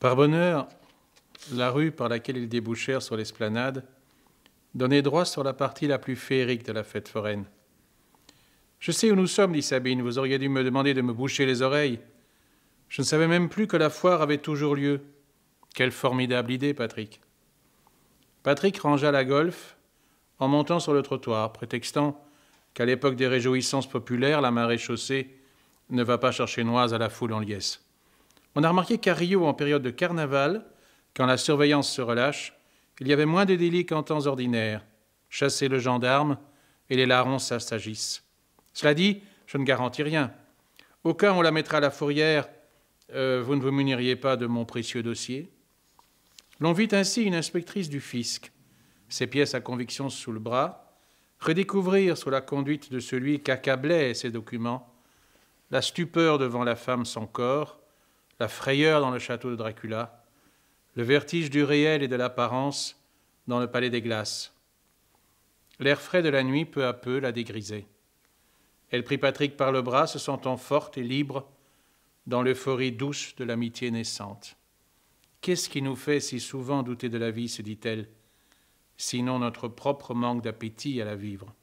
Par bonheur, la rue par laquelle ils débouchèrent sur l'esplanade donnait droit sur la partie la plus féerique de la fête foraine. Je sais où nous sommes, dit Sabine, vous auriez dû me demander de me boucher les oreilles. Je ne savais même plus que la foire avait toujours lieu. Quelle formidable idée, Patrick. Patrick rangea la golf en montant sur le trottoir, prétextant qu'à l'époque des réjouissances populaires, la marée chaussée ne va pas chercher noise à la foule en liesse. On a remarqué qu'à Rio, en période de carnaval, quand la surveillance se relâche, il y avait moins de délits qu'en temps ordinaire. Chasser le gendarme et les larrons s'assagissent. Cela dit, je ne garantis rien. Au cas où on la mettra à la fourrière, euh, vous ne vous muniriez pas de mon précieux dossier L'on vit ainsi une inspectrice du fisc, ses pièces à conviction sous le bras, redécouvrir sous la conduite de celui qu'accablaient ses documents la stupeur devant la femme sans corps, la frayeur dans le château de Dracula, le vertige du réel et de l'apparence dans le palais des glaces. L'air frais de la nuit peu à peu la dégrisait. Elle prit Patrick par le bras, se sentant forte et libre dans l'euphorie douce de l'amitié naissante. Qu'est-ce qui nous fait si souvent douter de la vie, se dit-elle, sinon notre propre manque d'appétit à la vivre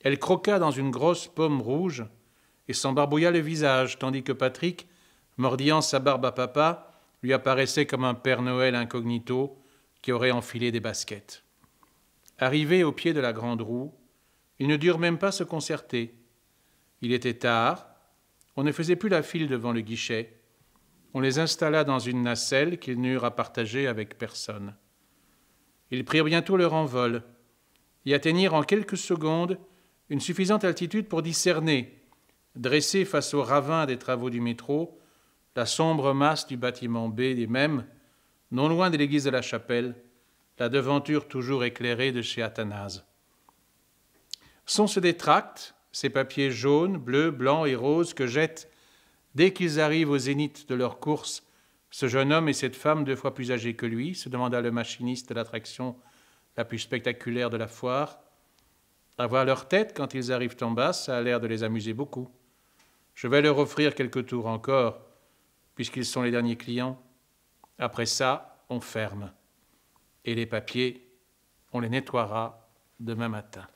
Elle croqua dans une grosse pomme rouge et s'embarbouilla le visage, tandis que Patrick Mordillant sa barbe à papa, lui apparaissait comme un Père Noël incognito qui aurait enfilé des baskets. Arrivés au pied de la grande roue, ils ne durent même pas se concerter. Il était tard, on ne faisait plus la file devant le guichet. On les installa dans une nacelle qu'ils n'eurent à partager avec personne. Ils prirent bientôt leur envol et atteignirent en quelques secondes une suffisante altitude pour discerner, dressés face au ravin des travaux du métro, la sombre masse du bâtiment B et même, non loin de l'église de la chapelle, la devanture toujours éclairée de chez Athanase. Sont ce des tracts, ces papiers jaunes, bleus, blancs et roses que jettent, dès qu'ils arrivent au zénith de leur course, ce jeune homme et cette femme deux fois plus âgés que lui, se demanda le machiniste de l'attraction la plus spectaculaire de la foire. Avoir leur tête quand ils arrivent en bas, ça a l'air de les amuser beaucoup. Je vais leur offrir quelques tours encore puisqu'ils sont les derniers clients. Après ça, on ferme. Et les papiers, on les nettoiera demain matin.